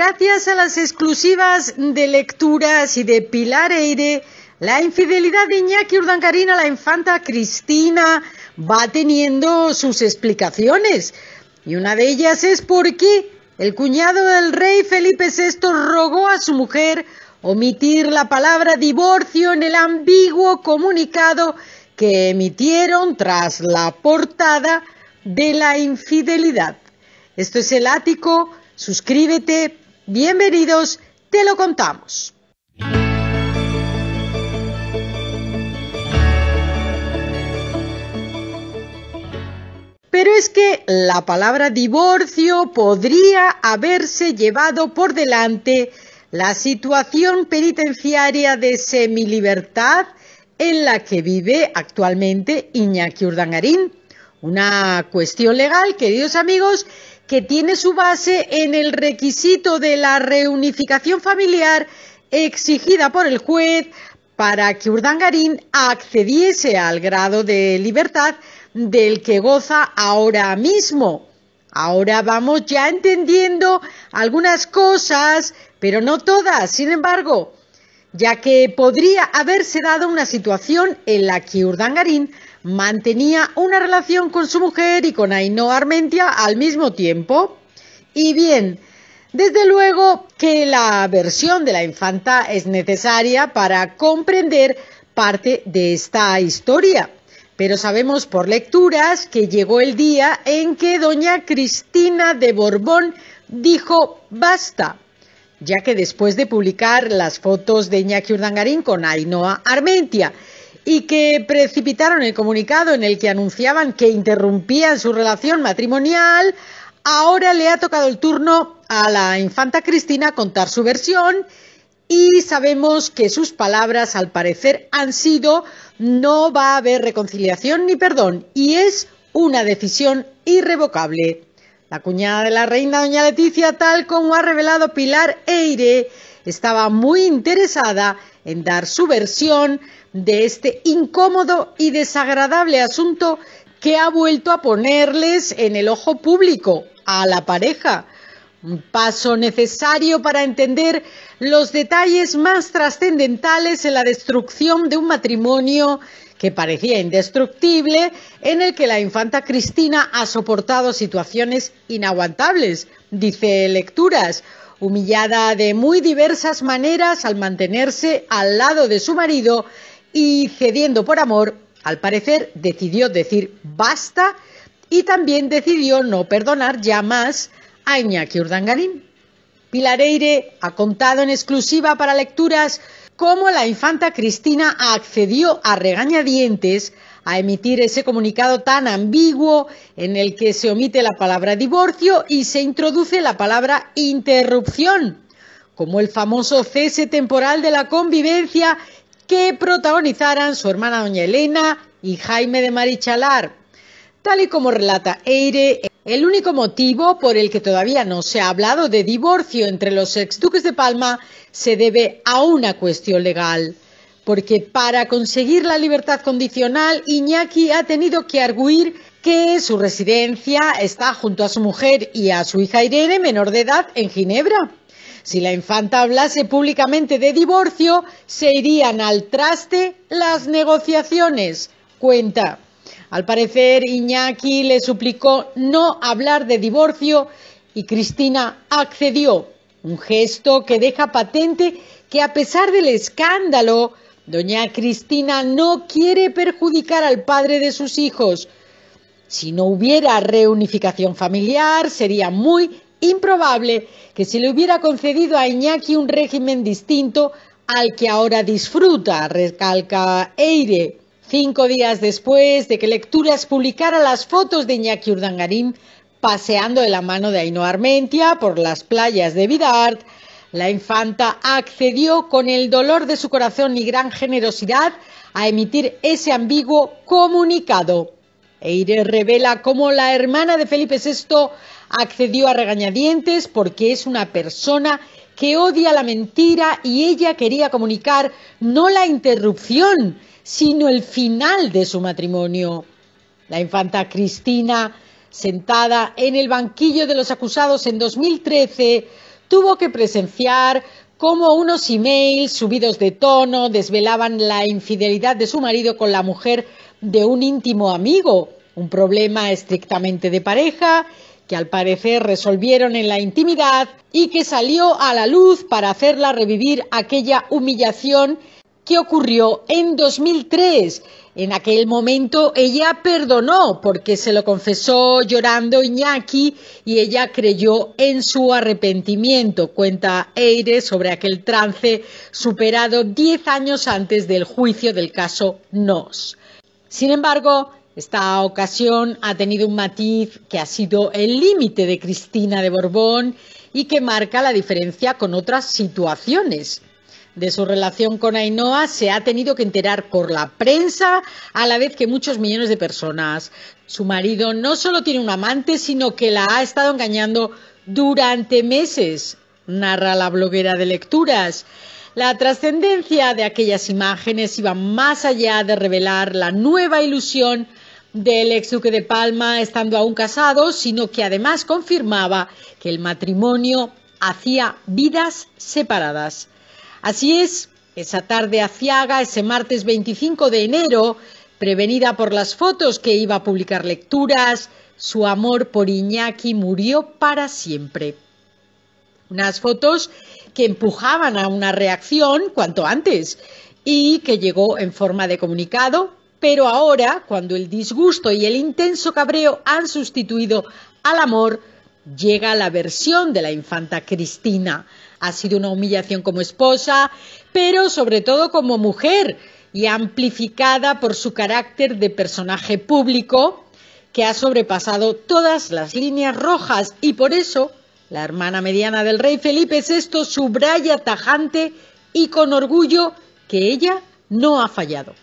Gracias a las exclusivas de lecturas y de Pilar Eire, la infidelidad de Iñaki Urdangarín a la infanta Cristina va teniendo sus explicaciones. Y una de ellas es por qué el cuñado del rey Felipe VI rogó a su mujer omitir la palabra divorcio en el ambiguo comunicado que emitieron tras la portada de la infidelidad. Esto es el ático. Suscríbete, Bienvenidos, te lo contamos. Pero es que la palabra divorcio podría haberse llevado por delante la situación penitenciaria de semilibertad en la que vive actualmente Iñaki Urdangarín. Una cuestión legal, queridos amigos, que tiene su base en el requisito de la reunificación familiar exigida por el juez para que Urdangarín accediese al grado de libertad del que goza ahora mismo. Ahora vamos ya entendiendo algunas cosas, pero no todas, sin embargo, ya que podría haberse dado una situación en la que Urdangarín Mantenía una relación con su mujer y con Ainhoa Armentia al mismo tiempo. Y bien, desde luego que la versión de la infanta es necesaria para comprender parte de esta historia. Pero sabemos por lecturas que llegó el día en que doña Cristina de Borbón dijo basta, ya que después de publicar las fotos de Iñaki Urdangarín con Ainhoa Armentia y que precipitaron el comunicado en el que anunciaban que interrumpían su relación matrimonial, ahora le ha tocado el turno a la infanta Cristina contar su versión y sabemos que sus palabras al parecer han sido no va a haber reconciliación ni perdón y es una decisión irrevocable. La cuñada de la reina, doña Leticia, tal como ha revelado Pilar Eire, estaba muy interesada en dar su versión de este incómodo y desagradable asunto que ha vuelto a ponerles en el ojo público a la pareja. Un paso necesario para entender los detalles más trascendentales en la destrucción de un matrimonio que parecía indestructible, en el que la infanta Cristina ha soportado situaciones inaguantables, dice Lecturas, humillada de muy diversas maneras al mantenerse al lado de su marido y cediendo por amor, al parecer decidió decir basta y también decidió no perdonar ya más a Iñaki Urdangarín. Pilareire ha contado en exclusiva para lecturas cómo la infanta Cristina accedió a regañadientes a emitir ese comunicado tan ambiguo en el que se omite la palabra divorcio y se introduce la palabra interrupción, como el famoso cese temporal de la convivencia que protagonizaran su hermana Doña Elena y Jaime de Marichalar. Tal y como relata Eire, el único motivo por el que todavía no se ha hablado de divorcio entre los exduques de Palma se debe a una cuestión legal, porque para conseguir la libertad condicional, Iñaki ha tenido que arguir que su residencia está junto a su mujer y a su hija Irene, menor de edad, en Ginebra. Si la infanta hablase públicamente de divorcio, se irían al traste las negociaciones. Cuenta. Al parecer, Iñaki le suplicó no hablar de divorcio y Cristina accedió, un gesto que deja patente que a pesar del escándalo, doña Cristina no quiere perjudicar al padre de sus hijos. Si no hubiera reunificación familiar, sería muy improbable que se le hubiera concedido a Iñaki un régimen distinto al que ahora disfruta, recalca Eire. Cinco días después de que Lecturas publicara las fotos de Iñaki Urdangarín paseando de la mano de Ainhoa Armentia por las playas de Vidart, la infanta accedió con el dolor de su corazón y gran generosidad a emitir ese ambiguo comunicado. Eire revela cómo la hermana de Felipe VI Accedió a regañadientes porque es una persona que odia la mentira y ella quería comunicar no la interrupción, sino el final de su matrimonio. La infanta Cristina, sentada en el banquillo de los acusados en 2013, tuvo que presenciar cómo unos emails subidos de tono desvelaban la infidelidad de su marido con la mujer de un íntimo amigo, un problema estrictamente de pareja que al parecer resolvieron en la intimidad y que salió a la luz para hacerla revivir aquella humillación que ocurrió en 2003. En aquel momento ella perdonó porque se lo confesó llorando Iñaki y ella creyó en su arrepentimiento. Cuenta Eire sobre aquel trance superado 10 años antes del juicio del caso Nos. Sin embargo, esta ocasión ha tenido un matiz que ha sido el límite de Cristina de Borbón y que marca la diferencia con otras situaciones. De su relación con Ainhoa se ha tenido que enterar por la prensa, a la vez que muchos millones de personas. Su marido no solo tiene un amante, sino que la ha estado engañando durante meses, narra la bloguera de lecturas. La trascendencia de aquellas imágenes iba más allá de revelar la nueva ilusión del ex duque de Palma estando aún casado, sino que además confirmaba que el matrimonio hacía vidas separadas. Así es, esa tarde aciaga, ese martes 25 de enero, prevenida por las fotos que iba a publicar lecturas, su amor por Iñaki murió para siempre. Unas fotos que empujaban a una reacción cuanto antes y que llegó en forma de comunicado pero ahora, cuando el disgusto y el intenso cabreo han sustituido al amor, llega la versión de la infanta Cristina. Ha sido una humillación como esposa, pero sobre todo como mujer, y amplificada por su carácter de personaje público que ha sobrepasado todas las líneas rojas y por eso la hermana mediana del rey Felipe VI subraya tajante y con orgullo que ella no ha fallado.